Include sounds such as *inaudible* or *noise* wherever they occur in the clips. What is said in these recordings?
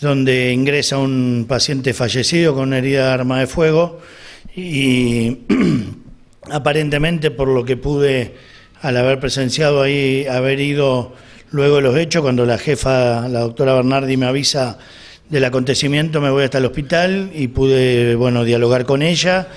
donde ingresa un paciente fallecido con una herida de arma de fuego y *clears throat* aparentemente por lo que pude al haber presenciado ahí, haber ido luego de los hechos, cuando la jefa, la doctora Bernardi, me avisa del acontecimiento, me voy hasta el hospital y pude, bueno, dialogar con ella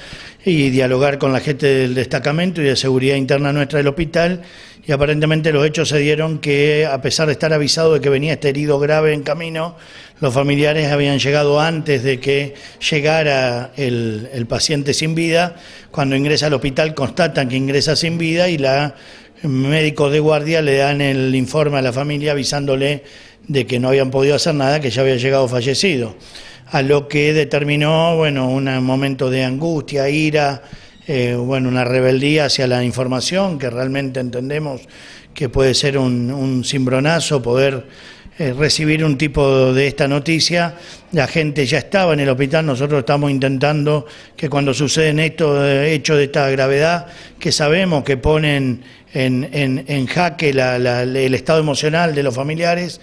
y dialogar con la gente del destacamento y de seguridad interna nuestra del hospital y aparentemente los hechos se dieron que, a pesar de estar avisado de que venía este herido grave en camino, los familiares habían llegado antes de que llegara el, paciente sin vida. Cuando ingresa al hospital constatan que ingresa sin vida y la médicos de guardia le dan el informe a la familia avisándole de que no habían podido hacer nada, que ya había llegado fallecido. A lo que determinó, bueno, un momento de angustia, ira, eh, bueno, una rebeldía hacia la información, que realmente entendemos que puede ser un, un cimbronazo poder eh, recibir un tipo de esta noticia. La gente ya estaba en el hospital, nosotros estamos intentando que cuando suceden estos eh, hechos de esta gravedad, que sabemos que ponen en, jaque el estado emocional de los familiares,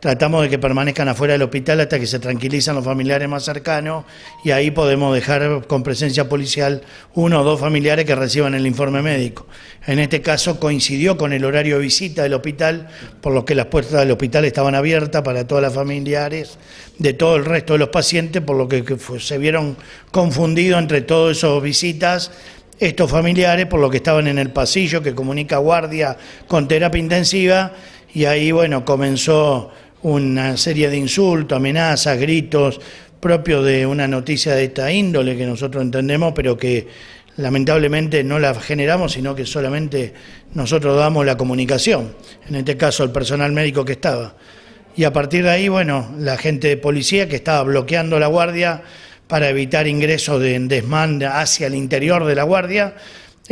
tratamos de que permanezcan afuera del hospital hasta que se tranquilizan los familiares más cercanos y ahí podemos dejar con presencia policial uno o dos familiares que reciban el informe médico. En este caso coincidió con el horario de visita del hospital, por lo que las puertas del hospital estaban abiertas para todas las familiares de todo el resto de los pacientes, por lo que se vieron confundidos entre todas esas visitas estos familiares, por lo que estaban en el pasillo que comunica guardia con terapia intensiva, y ahí, bueno, comenzó una serie de insultos, amenazas, gritos propio de una noticia de esta índole que nosotros entendemos, pero que lamentablemente no la generamos, sino que solamente nosotros damos la comunicación, en este caso el personal médico que estaba. Y a partir de ahí, bueno, la gente de policía que estaba bloqueando la guardia para evitar ingresos de desmanda hacia el interior de la guardia,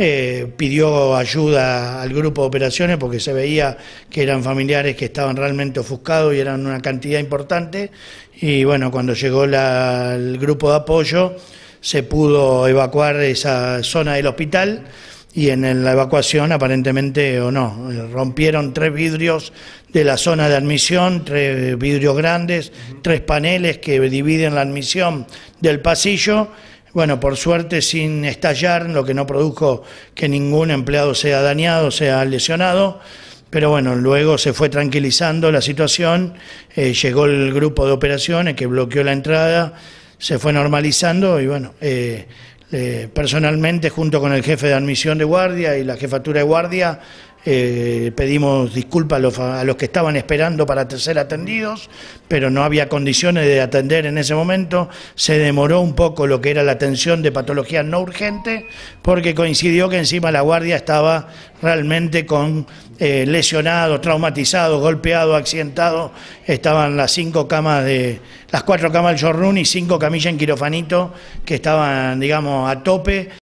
eh, pidió ayuda al grupo de operaciones porque se veía que eran familiares que estaban realmente ofuscados y eran una cantidad importante. Y bueno, cuando llegó el grupo de apoyo, se pudo evacuar esa zona del hospital y en la evacuación aparentemente o no, eh, rompieron tres vidrios de la zona de admisión, tres vidrios grandes, tres paneles que dividen la admisión del pasillo bueno, por suerte sin estallar, lo que no produjo que ningún empleado sea dañado, sea lesionado. Pero bueno, luego se fue tranquilizando la situación, eh, llegó el grupo de operaciones que bloqueó la entrada, se fue normalizando y bueno, eh, eh, personalmente junto con el jefe de admisión de guardia y la jefatura de guardia eh, pedimos disculpas a los, que estaban esperando para ser atendidos, pero no había condiciones de atender en ese momento. Se demoró un poco lo que era la atención de patología no urgente, porque coincidió que encima la guardia estaba realmente con eh, traumatizado, lesionados, traumatizados, golpeados, Estaban las cinco camas de, las cuatro camas del Jorrun y cinco camillas en quirofanito que estaban, digamos, a tope.